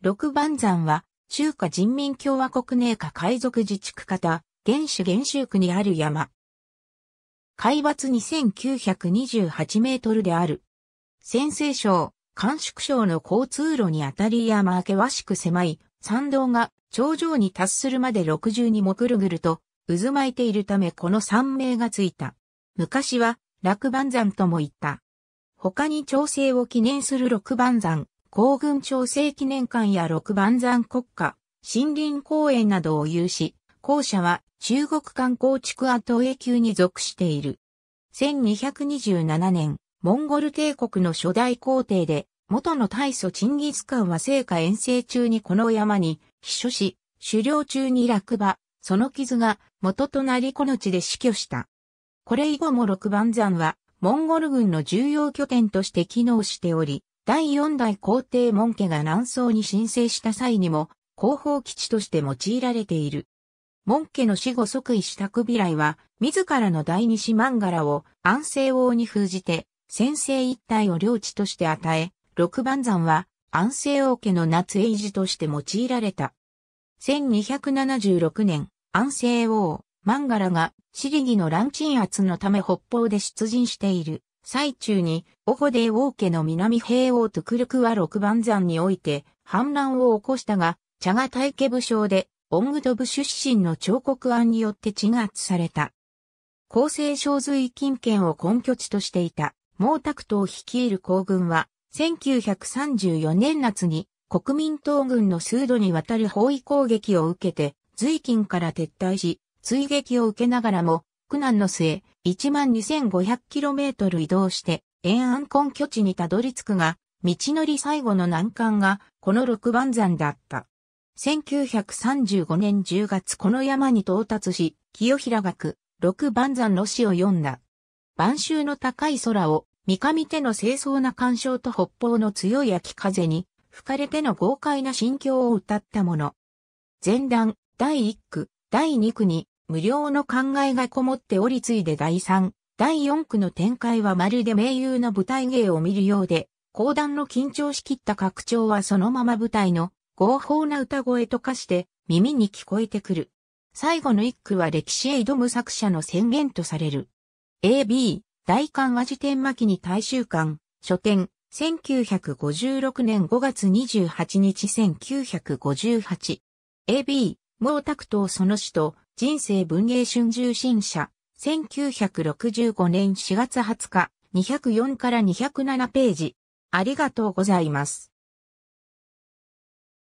六番山は、中華人民共和国内夏海賊自治区方、原種原州区にある山。海抜2928メートルである。先西省、甘粛省の交通路にあたり山明け和しく狭い山道が頂上に達するまで60にもぐるぐると渦巻いているためこの山名がついた。昔は落番山とも言った。他に調整を記念する六番山、皇軍調整記念館や六番山国家、森林公園などを有し、校舎は中国観光地区跡永久に属している。1227年、モンゴル帝国の初代皇帝で、元の大祖チンギスカンは聖火遠征中にこの山に、秘書し、狩猟中に落馬、その傷が元となりこの地で死去した。これ以後も六番山は、モンゴル軍の重要拠点として機能しており、第4代皇帝門家が南宋に申請した際にも、広報基地として用いられている。門家の死後即位した首ビライは、自らの第二子万柄を安政王に封じて、先生一体を領地として与え、六番山は安政王家の夏永寺として用いられた。1276年、安政王、万柄が、シリギの乱鎮圧のため北方で出陣している。最中に、オホデー王家の南平王トゥクルクは六番山において反乱を起こしたが、茶が大家武将で、オングドブ出身の彫刻案によって地が圧された。厚生小髄近県を根拠地としていた、毛沢東率いる皇軍は、1934年夏に国民党軍の数度にわたる包囲攻撃を受けて、随近から撤退し、追撃を受けながらも、苦難の末、12,500km 移動して、延安根拠地にたどり着くが、道のり最後の難関が、この六番山だった。1935年10月この山に到達し、清平学、六番山の詩を読んだ。晩秋の高い空を、三上手の清掃な干渉と北方の強い秋風に、吹かれての豪快な心境を歌ったもの。前段、第一句、第二句に、無料の考えがこもっておりついで第3、第4区の展開はまるで名優の舞台芸を見るようで、講談の緊張しきった拡張はそのまま舞台の合法な歌声と化して耳に聞こえてくる。最後の一句は歴史へ挑む作者の宣言とされる。AB、大韓和辞典巻に大衆館、書店、1956年5月28日1958。AB、毛沢東その死と人生文藝春秋新社、1965年4月20日、204から207ページ。ありがとうございます。